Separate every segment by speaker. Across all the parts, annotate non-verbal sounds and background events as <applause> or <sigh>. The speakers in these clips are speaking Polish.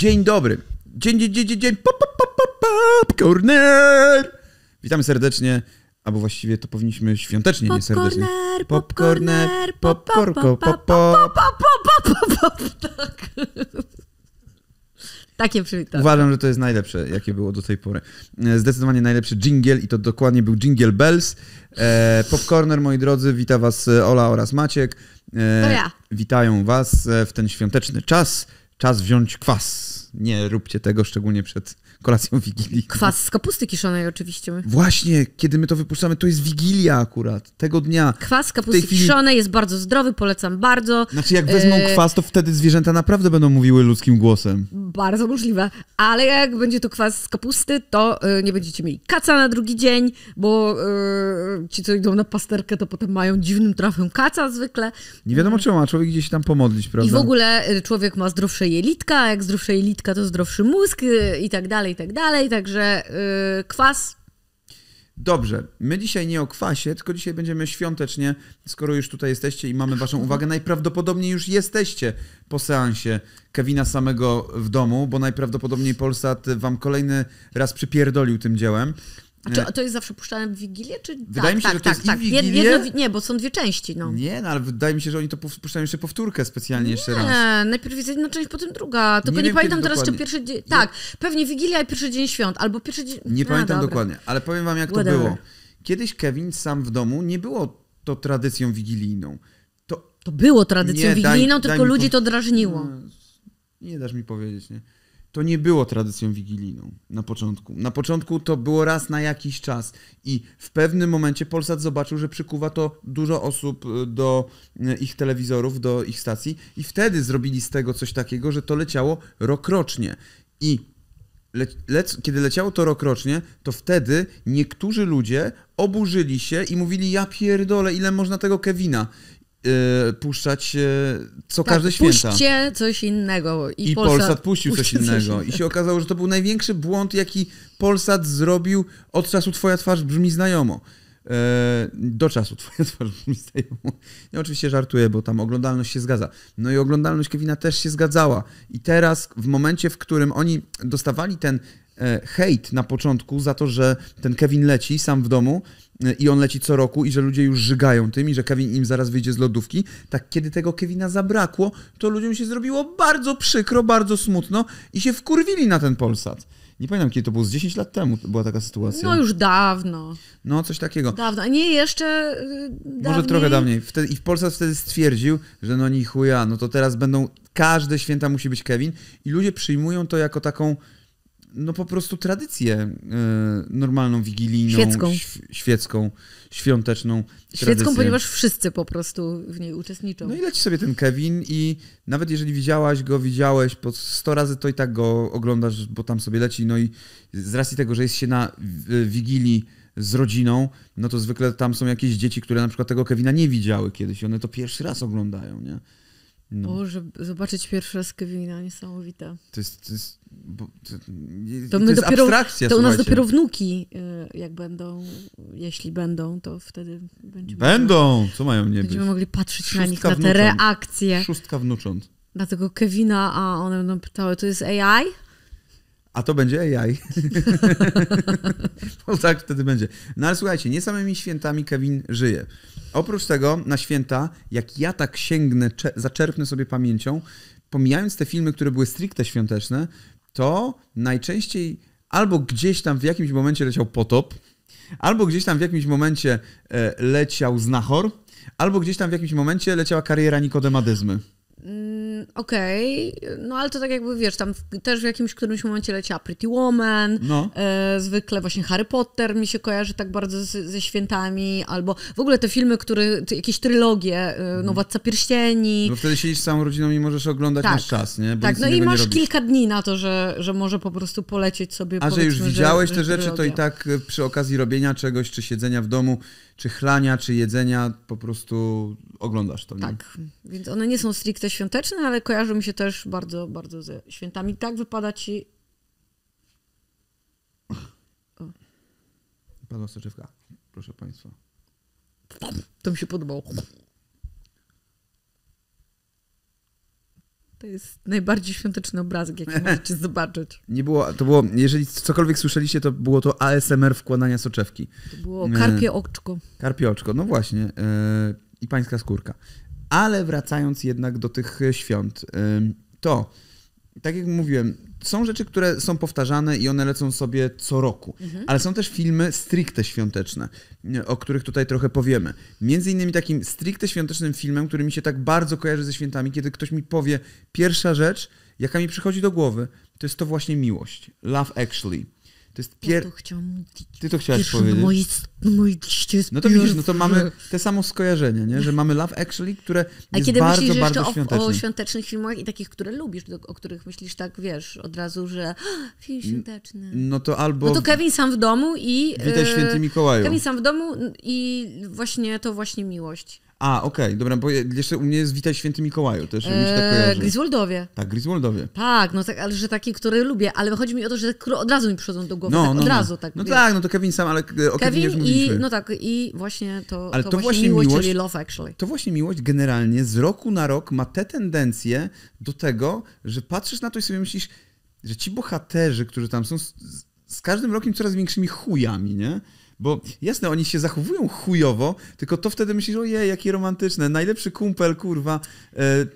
Speaker 1: Dzień dobry. Dzień, dzień, dzień, dzień, Pop, pop, pop, pop, pop, Witamy serdecznie, albo właściwie to powinniśmy świątecznie, pop nie serdecznie. Popcorner, popcorner, pop pop pop
Speaker 2: pop pop pop tak. Takie przywitanie.
Speaker 1: Uważam, że to jest najlepsze, jakie było do tej pory. Zdecydowanie najlepszy jingle i to dokładnie był Jingle Bells. Popcorner, moi drodzy, wita was Ola oraz Maciek. to ja. Witają was w ten świąteczny czas. Czas wziąć kwas nie róbcie tego, szczególnie przed kolacją Wigilii. Kwas
Speaker 2: z kapusty kiszonej oczywiście.
Speaker 1: Właśnie, kiedy my to wypuszczamy, to jest Wigilia akurat, tego dnia. Kwas
Speaker 2: z kapusty chwili... kiszonej jest bardzo zdrowy, polecam bardzo. Znaczy jak wezmą e... kwas, to
Speaker 1: wtedy zwierzęta naprawdę będą mówiły ludzkim głosem.
Speaker 2: Bardzo możliwe, ale jak będzie to kwas z kapusty, to e, nie będziecie mieli kaca na drugi dzień, bo e, ci, co idą na pasterkę, to potem mają dziwnym trafem kaca zwykle.
Speaker 1: Nie wiadomo czemu, a człowiek gdzieś tam pomodlić, prawda? I w
Speaker 2: ogóle e, człowiek ma zdrowsze jelitka, a jak zdrowsze jelitka wędka to zdrowszy mózg y, i tak dalej, i tak dalej. Także yy, kwas
Speaker 1: Dobrze, my dzisiaj nie o kwasie, tylko dzisiaj będziemy świątecznie, skoro już tutaj jesteście i mamy Waszą uwagę, <laughs> najprawdopodobniej już jesteście po seansie Kevina samego w domu, bo najprawdopodobniej Polsat Wam kolejny raz przypierdolił tym dziełem. A czy
Speaker 2: to jest zawsze puszczane w Wigilię, czy Wydaje tak, mi się, tak, że to tak, jest tak. I tak. Wigilię... Jedno, nie, bo są dwie części, no.
Speaker 1: Nie, no, ale wydaje mi się, że oni to puszczają jeszcze powtórkę specjalnie nie, jeszcze raz.
Speaker 2: Nie, najpierw jest jedna część, potem druga. Tylko nie, nie wiem, pamiętam teraz, dokładnie. czy pierwszy dzień... Tak, pewnie Wigilia i pierwszy dzień świąt, albo pierwszy dzień... Nie A, no, pamiętam dobra. dokładnie,
Speaker 1: ale powiem wam, jak Whatever. to było. Kiedyś Kevin sam w domu, nie było to tradycją wigilijną. To, to
Speaker 2: było tradycją nie, wigilijną, daj, tylko daj ludzi po... to drażniło.
Speaker 1: Nie dasz mi powiedzieć, nie? to nie było tradycją wigilijną na początku. Na początku to było raz na jakiś czas i w pewnym momencie Polsat zobaczył, że przykuwa to dużo osób e, do e, ich telewizorów, do ich stacji i wtedy zrobili z tego coś takiego, że to leciało rokrocznie. I le le kiedy leciało to rokrocznie, to wtedy niektórzy ludzie oburzyli się i mówili, ja pierdolę, ile można tego Kevina. Y, puszczać y, co tak, każde święta.
Speaker 2: Puśćcie coś innego. I, I Polsat, Polsat puścił coś innego. coś I się
Speaker 1: okazało, że to był największy błąd, jaki Polsat zrobił od czasu Twoja twarz brzmi znajomo. E, do czasu Twoja twarz brzmi znajomo. Ja oczywiście żartuję, bo tam oglądalność się zgadza. No i oglądalność Kevina też się zgadzała. I teraz, w momencie, w którym oni dostawali ten E, hejt na początku za to, że ten Kevin leci sam w domu e, i on leci co roku i że ludzie już żygają tym i że Kevin im zaraz wyjdzie z lodówki, tak kiedy tego Kevina zabrakło, to ludziom się zrobiło bardzo przykro, bardzo smutno i się wkurwili na ten Polsat. Nie pamiętam, kiedy to było, z 10 lat temu była taka sytuacja. No już
Speaker 2: dawno.
Speaker 1: No, coś takiego.
Speaker 2: Dawno, a nie jeszcze e, dawniej. Może trochę dawniej.
Speaker 1: Wtedy, I w wtedy stwierdził, że no ni chuja, no to teraz będą, każde święta musi być Kevin i ludzie przyjmują to jako taką no po prostu tradycję e, normalną, wigilijną, świecką, świecką świąteczną. Świecką, ponieważ
Speaker 2: wszyscy po prostu w niej uczestniczą. No i leci sobie ten
Speaker 1: Kevin i nawet jeżeli widziałaś go, widziałeś po 100 razy, to i tak go oglądasz, bo tam sobie leci. No i z racji tego, że jest się na wigilii z rodziną, no to zwykle tam są jakieś dzieci, które na przykład tego Kevina nie widziały kiedyś. One to pierwszy raz oglądają, nie?
Speaker 2: No. Boże, zobaczyć pierwszy raz Kevina, niesamowite.
Speaker 1: To jest, to jest, bo, to,
Speaker 2: to, to jest dopiero, abstrakcja, To u nas dopiero wnuki, y, jak będą, jeśli będą, to wtedy będziemy... Będą! Co mają nie Będziemy być? mogli patrzeć Szóstka na nich, wnucząt. na te reakcje. Szóstka wnucząt. Na tego Kevina, a one będą pytały, to jest AI?
Speaker 1: A to będzie AI. <laughs> <laughs> no tak wtedy będzie. No ale słuchajcie, nie samymi świętami Kevin żyje. Oprócz tego na święta, jak ja tak sięgnę, zaczerpnę sobie pamięcią, pomijając te filmy, które były stricte świąteczne, to najczęściej albo gdzieś tam w jakimś momencie leciał potop, albo gdzieś tam w jakimś momencie e, leciał znachor, albo gdzieś tam w jakimś momencie leciała kariera Nikodemadyzmy.
Speaker 2: Mm, okej, okay. no ale to tak jakby wiesz, tam też w jakimś którymś momencie leciała Pretty Woman, no. e, zwykle właśnie Harry Potter mi się kojarzy tak bardzo z, ze świętami, albo w ogóle te filmy, które, te, jakieś trylogie, e, mhm. no Władca Pierścieni. Bo no,
Speaker 1: wtedy siedzisz z całą rodziną i możesz oglądać, tak. masz czas, nie? Bo tak, no i masz kilka
Speaker 2: dni na to, że, że może po prostu polecieć sobie. A że już widziałeś że, te rzeczy, to i
Speaker 1: tak e, przy okazji robienia czegoś, czy siedzenia w domu, czy chlania, czy jedzenia, po prostu oglądasz to. Nie? Tak,
Speaker 2: więc one nie są stricte świąteczne, ale kojarzą mi się też bardzo, bardzo ze świętami. Tak wypada ci...
Speaker 1: O. Padła soczewka, proszę
Speaker 2: Państwa. To mi się podobało. To jest najbardziej świąteczny obrazek, jaki <laughs> możecie zobaczyć. Nie było,
Speaker 1: to było, jeżeli cokolwiek słyszeliście, to było to ASMR wkładania soczewki. To było karpie oczko. Karpie oczko, no właśnie. Yy i pańska skórka. Ale wracając jednak do tych świąt, to tak jak mówiłem, są rzeczy, które są powtarzane i one lecą sobie co roku, mhm. ale są też filmy stricte świąteczne, o których tutaj trochę powiemy. Między innymi takim stricte świątecznym filmem, który mi się tak bardzo kojarzy ze świętami, kiedy ktoś mi powie, pierwsza rzecz, jaka mi przychodzi do głowy, to jest to właśnie miłość. Love Actually. To jest pier... Ja to chciałam Ty to chciałaś Pierwszy no powiedzieć. Moje,
Speaker 2: no moje liście jest no to widzisz, no to mamy
Speaker 1: te samo skojarzenie, nie? że mamy Love Actually, które A jest kiedy bardzo, myślisz bardzo świąteczne. O, o
Speaker 2: świątecznych filmach i takich, które lubisz, do, o których myślisz tak, wiesz, od razu, że film świąteczny.
Speaker 1: No to albo... No to
Speaker 2: Kevin sam w domu i... Witaj e, Święty Mikołaju. Kevin sam w domu i właśnie to właśnie miłość.
Speaker 1: A, okej, okay, dobra, bo jeszcze u mnie jest Witaj Święty Mikołaju też, eee, mi się tak eee, kojarzy. Griswoldowie. Tak, Griswoldowie.
Speaker 2: Tak, no tak, ale że taki, który lubię, ale chodzi mi o to, że tak, od razu mi przychodzą do głowy, no, tak, no, od no. razu. Tak, no wiesz. tak,
Speaker 1: no to Kevin sam, ale e, o Kevin już mówiliśmy. i, no
Speaker 2: tak, i właśnie to, ale to, to właśnie miłość, miłość, czyli Love Actually.
Speaker 1: To właśnie miłość generalnie z roku na rok ma tę tendencję do tego, że patrzysz na to i sobie myślisz, że ci bohaterzy, którzy tam są, z, z każdym rokiem coraz większymi chujami, nie? Bo jasne, oni się zachowują chujowo, tylko to wtedy myślisz, ojej, jakie romantyczne, najlepszy kumpel, kurwa, e, e,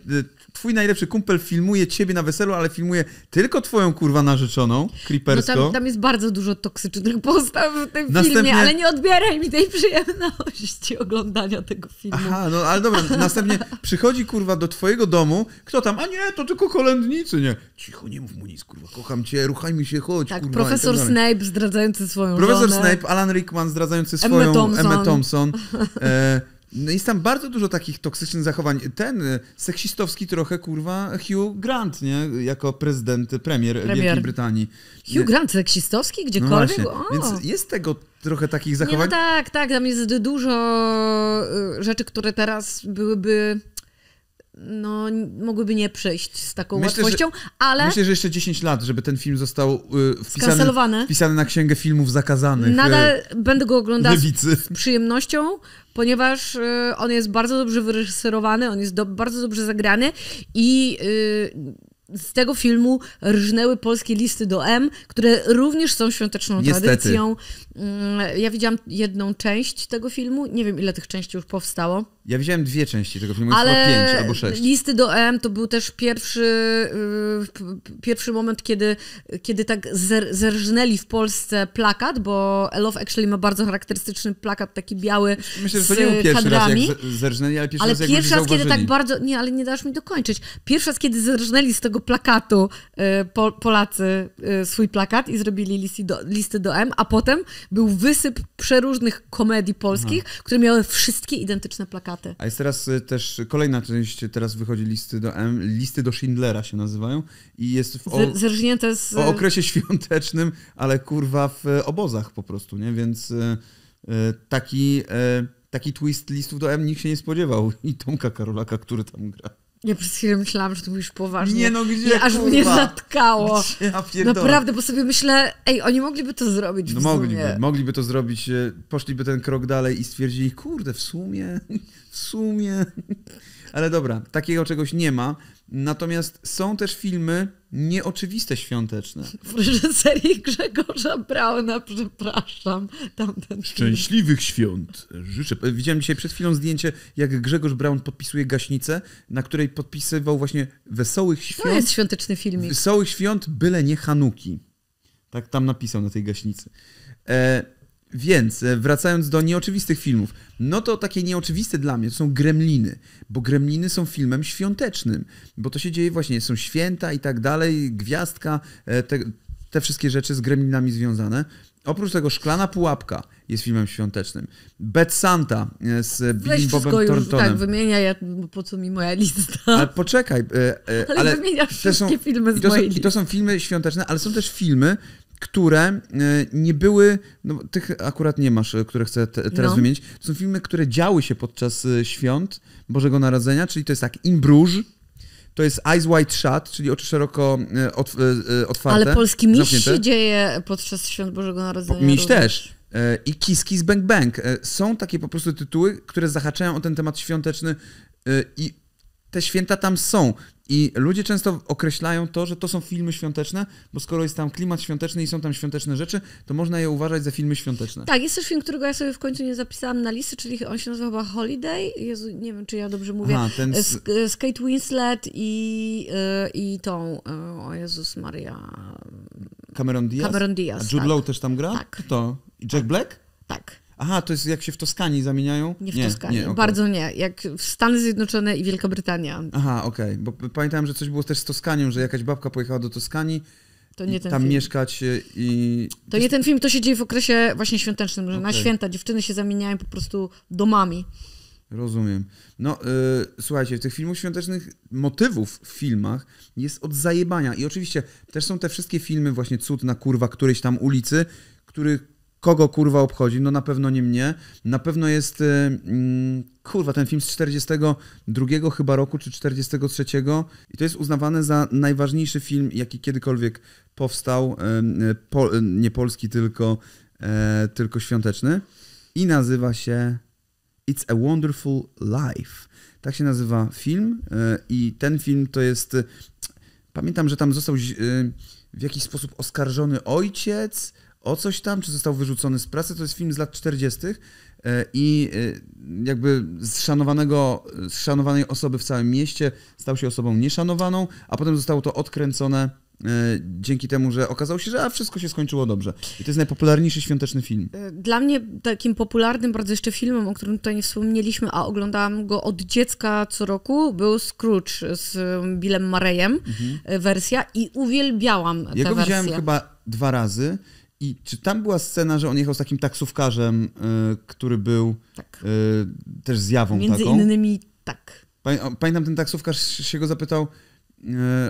Speaker 1: twój najlepszy kumpel filmuje ciebie na weselu, ale filmuje tylko twoją, kurwa, narzeczoną, creepersko. No tam, tam
Speaker 2: jest bardzo dużo toksycznych postaw w tym Następnie... filmie, ale nie odbieraj mi tej przyjemności oglądania tego filmu. Aha,
Speaker 1: no ale dobra, następnie przychodzi, kurwa, do twojego domu, kto tam, a nie, to tylko kolędnicy, nie. Cicho, nie mów mu nic, kurwa, kocham cię, ruchaj mi się, chodź, Tak, kurwa, tak profesor tak
Speaker 2: Snape zdradzający swoją Profesor żonę. Snape,
Speaker 1: Alan Rick zdradzający swoją Emmę Thompson. Emmę Thompson. <laughs> E, no jest tam bardzo dużo takich toksycznych zachowań. Ten e, seksistowski trochę, kurwa, Hugh Grant, nie? Jako prezydent, premier, premier. Wielkiej Brytanii. Hugh Grant
Speaker 2: seksistowski? Gdziekolwiek? No właśnie. Więc
Speaker 1: jest tego trochę takich zachowań. Nie, no
Speaker 2: tak, tak. Tam jest dużo e, rzeczy, które teraz byłyby no, mogłyby nie przyjść z taką myślę, łatwością, że, ale... Myślę,
Speaker 1: że jeszcze 10 lat, żeby ten film został y, wpisany, wpisany na księgę filmów zakazanych. Y, Nadal
Speaker 2: będę go oglądać z przyjemnością, ponieważ y, on jest bardzo dobrze wyreżyserowany, on jest do, bardzo dobrze zagrany i... Y, z tego filmu rżnęły polskie listy do M, które również są świąteczną Niestety. tradycją. Mm, ja widziałam jedną część tego filmu, nie wiem ile tych części już powstało.
Speaker 1: Ja widziałem dwie części tego filmu, ale chyba pięć albo sześć.
Speaker 2: Listy do M to był też pierwszy, y, pierwszy moment, kiedy, kiedy tak zerżnęli w Polsce plakat, bo Love Actually ma bardzo charakterystyczny plakat, taki biały Myślę, że to nie był pierwszy kadrami. raz,
Speaker 1: jak zerżnęli, ale pierwszy ale raz, jak pierwszy raz, kiedy tak bardzo...
Speaker 2: Nie, ale nie dasz mi dokończyć. Pierwszy raz, kiedy zerżnęli z tego tego plakatu y, Polacy y, swój plakat i zrobili listy do, listy do M, a potem był wysyp przeróżnych komedii polskich, Aha. Mhm. które miały wszystkie identyczne plakaty.
Speaker 1: A jest teraz y, też kolejna część, teraz wychodzi listy do M, listy do Schindlera się nazywają i jest w o, z... o okresie świątecznym, ale kurwa w e, obozach po prostu, nie? Więc e, e, taki taki twist listów do M nikt się nie spodziewał. I Tomka Karolaka, który tam gra.
Speaker 2: Ja przez chwilę myślałam, że to mówisz poważnie. Nie no, gdzie, Aż kurwa? mnie zatkało. Gdzie, Naprawdę, bo sobie myślę, ej, oni mogliby to zrobić No mogliby,
Speaker 1: mogliby to zrobić, e, poszliby ten krok dalej i stwierdzili, kurde, w sumie,
Speaker 2: w sumie.
Speaker 1: Ale dobra, takiego czegoś nie ma, Natomiast są też filmy nieoczywiste świąteczne.
Speaker 2: W reżyserii Grzegorza Brauna, przepraszam. Tamten Szczęśliwych
Speaker 1: świąt życzę. Widziałem dzisiaj przed chwilą zdjęcie, jak Grzegorz Braun podpisuje gaśnicę, na której podpisywał właśnie Wesołych Świąt. To jest świąteczny filmik. Wesołych Świąt, byle nie Hanuki. Tak tam napisał na tej gaśnicy. E, więc e, wracając do nieoczywistych filmów, no to takie nieoczywiste dla mnie to są Gremliny, bo Gremliny są filmem świątecznym, bo to się dzieje właśnie, są święta i tak dalej, gwiazdka, e, te, te wszystkie rzeczy z Gremlinami związane. Oprócz tego Szklana Pułapka jest filmem świątecznym. Bad Santa e, z Billy Bobem Thorntonem. tak
Speaker 2: wymienia, jak, po co mi moja lista. Ale
Speaker 1: poczekaj. E, e, ale, ale wymieniasz wszystkie są, filmy z i to, są, I to są filmy świąteczne, ale są też filmy, które e, nie były, no, tych akurat nie masz, e, które chcę te, teraz no. wymienić. To są filmy, które działy się podczas e, świąt Bożego Narodzenia, czyli to jest tak In Bruges, to jest Eyes Wide Shut, czyli oczy szeroko otw otwarte. Ale polski miś zamknięte. się
Speaker 2: dzieje podczas świąt Bożego Narodzenia. Miś również. też.
Speaker 1: I Kiss Kiss Bang Bang. Są takie po prostu tytuły, które zahaczają o ten temat świąteczny i te święta tam są. I ludzie często określają to, że to są filmy świąteczne, bo skoro jest tam klimat świąteczny i są tam świąteczne rzeczy, to można je uważać za filmy świąteczne.
Speaker 2: Tak, jest też film, którego ja sobie w końcu nie zapisałam na listy, czyli on się nazywa Holiday. Jezu, nie wiem, czy ja dobrze mówię. Aha, ten... z... z e, Kate Winslet i, e, i tą, e, o Jezus Maria...
Speaker 1: Cameron Diaz? Cameron Diaz, A Jude tak. Law też tam gra? Tak. Kto? I Jack tak. Black? Tak. Aha, to jest jak się w Toskanii zamieniają? Nie w nie, Toskanii, nie, okay. bardzo
Speaker 2: nie. Jak w Stany Zjednoczone i Wielka Brytania.
Speaker 1: Aha, okej, okay. bo pamiętałem, że coś było też z Toskanią, że jakaś babka pojechała do Toskanii to nie ten tam film. mieszkać e, i... To, jest...
Speaker 2: nie ten film, to się dzieje w okresie właśnie świątecznym, że okay. na święta dziewczyny się zamieniają po prostu domami.
Speaker 1: Rozumiem. No, yy, słuchajcie, tych filmów świątecznych, motywów w filmach jest od zajebania. I oczywiście też są te wszystkie filmy, właśnie Cud na kurwa którejś tam ulicy, których kogo kurwa obchodzi? No na pewno nie mnie. Na pewno jest y, mm, kurwa ten film z 42 chyba roku czy 43 i to jest uznawane za najważniejszy film jaki kiedykolwiek powstał y, po, y, nie polski tylko e, tylko świąteczny i nazywa się It's a Wonderful Life. Tak się nazywa film e, i ten film to jest pamiętam, że tam został w jakiś sposób oskarżony ojciec o coś tam, czy został wyrzucony z pracy. To jest film z lat 40. E, i e, jakby z, szanowanego, z szanowanej osoby w całym mieście stał się osobą nieszanowaną, a potem zostało to odkręcone e, dzięki temu, że okazało się, że a, wszystko się skończyło dobrze. I to jest najpopularniejszy świąteczny film.
Speaker 2: Dla mnie takim popularnym bardzo jeszcze filmem, o którym tutaj nie wspomnieliśmy, a oglądałam go od dziecka co roku, był Scrooge z um, Billem Marejem mhm. wersja i uwielbiałam Jego tę wersję. widziałem chyba
Speaker 1: dwa razy i czy tam była scena, że on jechał z takim taksówkarzem, y, który był tak. Y, też zjawą Między taką? innymi tak. Pamiętam, ten taksówkarz się go zapytał, y,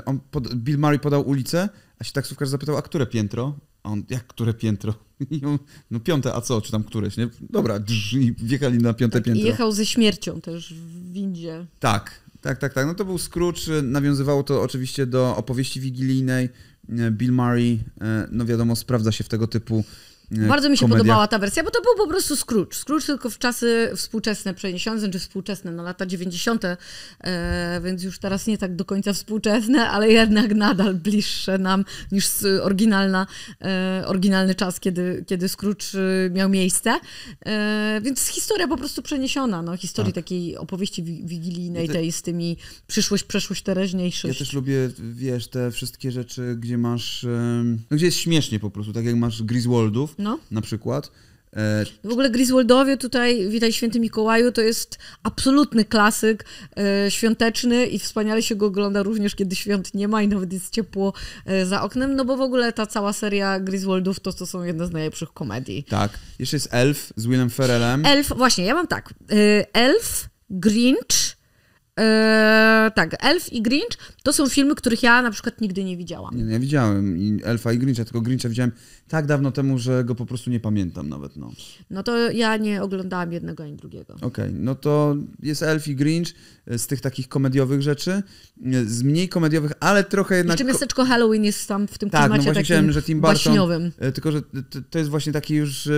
Speaker 1: on pod, Bill Murray podał ulicę, a się taksówkarz zapytał, a które piętro? A on, jak które piętro? <laughs> On, no piąte, a co, czy tam któreś, nie? Dobra, drz, i wjechali na piąte tak, piętro. I jechał
Speaker 2: ze śmiercią też w windzie.
Speaker 1: Tak, tak, tak, tak. No to był Scrooge, nawiązywało to oczywiście do opowieści wigilijnej, Bill Murray, e, no wiadomo, sprawdza się w tego typu bardzo mi się komedia. podobała ta
Speaker 2: wersja, bo to był po prostu Scrooge. Scrooge tylko w czasy współczesne przeniesione, czy współczesne, no lata 90., e, więc już teraz nie tak do końca współczesne, ale jednak nadal bliższe nam niż oryginalna, e, oryginalny czas, kiedy, kiedy Scrooge e, miał miejsce. E, więc historia po prostu przeniesiona, no, historii tak. takiej opowieści wigilijnej, te... tej z tymi przyszłość, przeszłość, teraźniejszość. Ja też
Speaker 1: lubię, wiesz, te wszystkie rzeczy, gdzie masz, no, gdzie jest śmiesznie po prostu, tak jak masz Griswoldów, no. na przykład. E,
Speaker 2: w ogóle Griswoldowie tutaj, witaj święty Mikołaju, to jest absolutny klasyk e, świąteczny i wspaniale się go ogląda również, kiedy świąt nie ma i nawet jest ciepło e, za oknem, no bo w ogóle ta cała seria Griswoldów to, to są jedne z najlepszych komedii.
Speaker 1: Tak. Jeszcze jest Elf z Willem Ferrellem.
Speaker 2: Elf, właśnie, ja mam tak. E, Elf, Grinch, Eee, tak, Elf i Grinch to są filmy, których ja na przykład nigdy nie widziałam.
Speaker 1: Nie, nie ja widziałem i Elfa i Grincha, tylko Grincha widziałem tak dawno temu, że go po prostu nie pamiętam nawet. No,
Speaker 2: no to ja nie oglądałam jednego ani drugiego.
Speaker 1: Okej, okay, no to jest Elf i Grinch e, z tych takich komediowych rzeczy, e, z mniej komediowych, ale trochę jednak... Czy
Speaker 2: miasteczko Halloween jest tam w tym tak, no klimacie no właśnie takim chciałem, że Tim baśniowym.
Speaker 1: E, tylko, że to jest właśnie taki już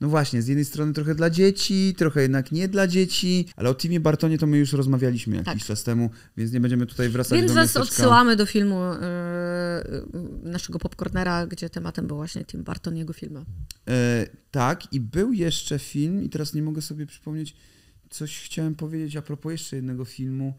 Speaker 1: no właśnie, z jednej strony trochę dla dzieci, trochę jednak nie dla dzieci, ale o Timie Bartonie to my już rozmawialiśmy jakiś tak. czas temu, więc nie będziemy tutaj wracać więc do Więc was odsyłamy
Speaker 2: do filmu yy, naszego Popcornera, gdzie tematem był właśnie Tim Barton, jego filmy.
Speaker 1: Yy, tak, i był jeszcze film, i teraz nie mogę sobie przypomnieć, coś chciałem powiedzieć a propos jeszcze jednego filmu,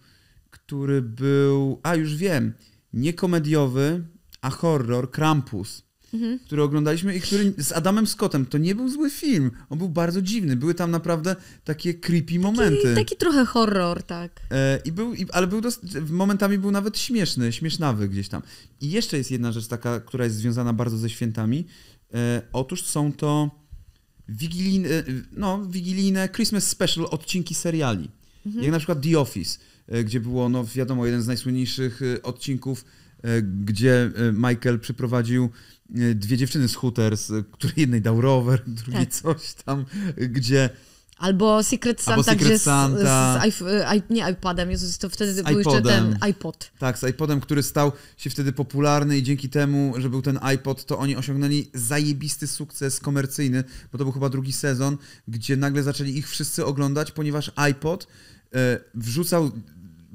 Speaker 1: który był, a już wiem, nie komediowy, a horror, Krampus mhm. który oglądaliśmy i który z Adamem Scottem, to nie był zły film. On był bardzo dziwny. Były tam naprawdę takie creepy momenty. Taki
Speaker 2: trochę horror, tak.
Speaker 1: E, i był, i, ale był dost, momentami był nawet śmieszny, śmiesznawy gdzieś tam. I jeszcze jest jedna rzecz taka, która jest związana bardzo ze świętami. E, otóż są to wigilijne, e, no, wigilijne Christmas Special odcinki seriali. Mhm. Jak na przykład The Office, e, gdzie było, no wiadomo, jeden z najsłynniejszych e, odcinków, gdzie Michael przyprowadził dwie dziewczyny z Hooters, y, której jednej dał rower, <laughs> drugiej tak. coś tam, y, gdzie...
Speaker 2: Albo Secret Santa, Albo Secret gdzie Santa. Z, z, y, nie iPadem, Jezus, to wtedy był iPodem. jeszcze ten iPod.
Speaker 1: Tak, z iPodem, który stał się wtedy popularny i dzięki temu, że był ten iPod, to oni osiągnęli zajebisty sukces komercyjny, bo to był chyba drugi sezon, gdzie nagle zaczęli ich wszyscy oglądać, ponieważ iPod wrzucał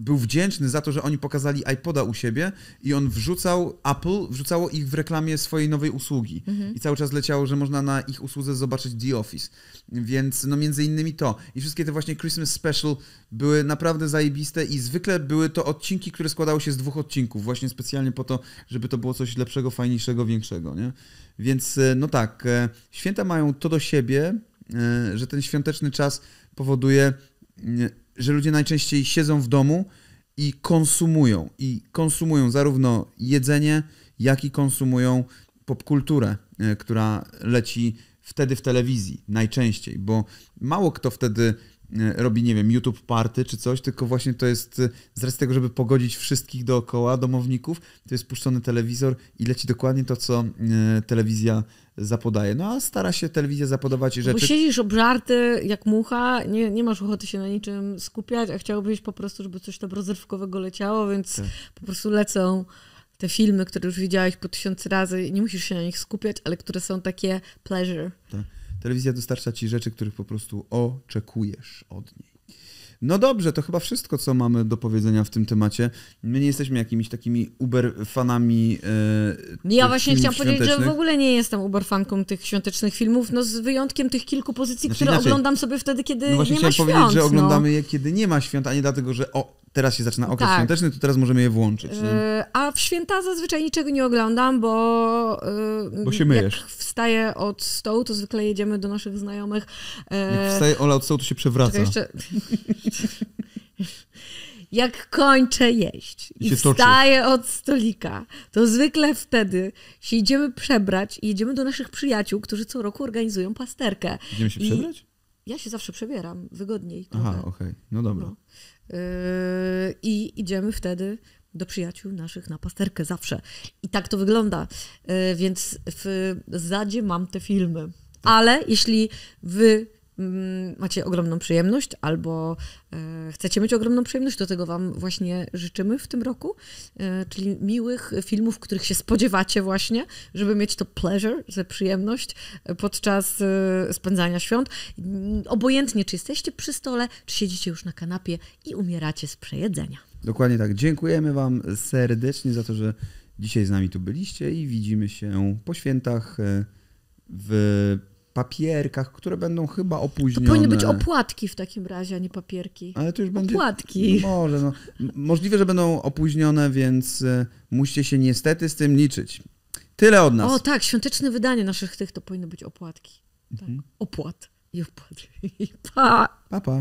Speaker 1: był wdzięczny za to, że oni pokazali iPoda u siebie i on wrzucał, Apple wrzucało ich w reklamie swojej nowej usługi. Mhm. I cały czas leciało, że można na ich usłudze zobaczyć The Office. Więc no między innymi to. I wszystkie te właśnie Christmas Special były naprawdę zajebiste i zwykle były to odcinki, które składały się z dwóch odcinków, właśnie specjalnie po to, żeby to było coś lepszego, fajniejszego, większego, nie? Więc e, no tak, e, święta mają to do siebie, e, że ten świąteczny czas powoduje mm, że ludzie najczęściej siedzą w domu i konsumują. I konsumują zarówno jedzenie, jak i konsumują popkulturę, e, która leci wtedy w telewizji najczęściej, bo mało kto wtedy Y, robi, nie wiem, YouTube party czy coś, tylko właśnie to jest y, z racji tego, żeby pogodzić wszystkich dookoła domowników, to jest puszczony telewizor i leci dokładnie to, co y, telewizja zapodaje. No a stara się telewizja zapodawać no rzeczy. Bo
Speaker 2: siedzisz obżarty jak mucha, nie, nie masz ochoty się na niczym skupiać, a chciałbyś po prostu, żeby coś tam rozrywkowego leciało, więc tak. po prostu lecą te filmy, które już widziałeś po tysiąc razy, nie musisz się na nich skupiać, ale które są takie pleasure.
Speaker 1: Tak. Telewizja dostarcza ci rzeczy, których po prostu oczekujesz od niej. No dobrze, to chyba wszystko, co mamy do powiedzenia w tym temacie. My nie jesteśmy jakimiś takimi uber fanami. E, no ja właśnie chciałam powiedzieć, że w
Speaker 2: ogóle nie jestem uber fanką tych świątecznych filmów, no z wyjątkiem tych kilku pozycji, znaczy, które inaczej. oglądam sobie wtedy, kiedy no nie ma świąt. powiedzieć, że no. oglądamy
Speaker 1: je, kiedy nie ma świąt, a nie dlatego, że o, teraz się zaczyna okres tak. świąteczny, to teraz możemy je włączyć. E,
Speaker 2: a w święta zazwyczaj niczego nie oglądam, bo, e, bo się myjesz. jak wstaję od stołu, to zwykle jedziemy do naszych znajomych. E, jak wstaje Ola od stołu, to się przewraca. Czekaj, jeszcze... <laughs> <laughs> jak kończę jeść i, i wstaję od stolika, to zwykle wtedy się idziemy przebrać i jedziemy do naszych przyjaciół, którzy co roku organizują pasterkę. Idziemy się I przebrać? Ja się zawsze przebieram, wygodniej. Trochę. Aha, okej, okay. no dobra. No. Yy, I idziemy wtedy do przyjaciół naszych na pasterkę zawsze. I tak to wygląda. Yy, więc w zadzie mam te filmy. Tak. Ale jeśli wy Mm, macie ogromną przyjemność albo e, chcecie mieć ogromną przyjemność, do tego Wam właśnie życzymy w tym roku, e, czyli miłych filmów, których się spodziewacie właśnie, żeby mieć to pleasure, tę przyjemność e, podczas spędzania świąt. Mm, obojętnie, czy jesteście przy stole, czy siedzicie już na kanapie i umieracie z przejedzenia.
Speaker 1: Dokładnie tak. Dziękujemy Wam serdecznie za to, że dzisiaj z nami tu byliście i widzimy się po świętach w papierkach, które będą chyba opóźnione. To powinny być
Speaker 2: opłatki w takim razie, a nie papierki. Ale to już będzie... Opłatki.
Speaker 1: Może, no. Możliwe, że będą opóźnione, więc e, musicie się niestety z tym liczyć. Tyle od nas. O
Speaker 2: tak, świąteczne wydanie naszych tych to powinno być opłatki. Tak. Mhm. Opłat i opłat. <laughs> I pa!
Speaker 1: Pa, pa.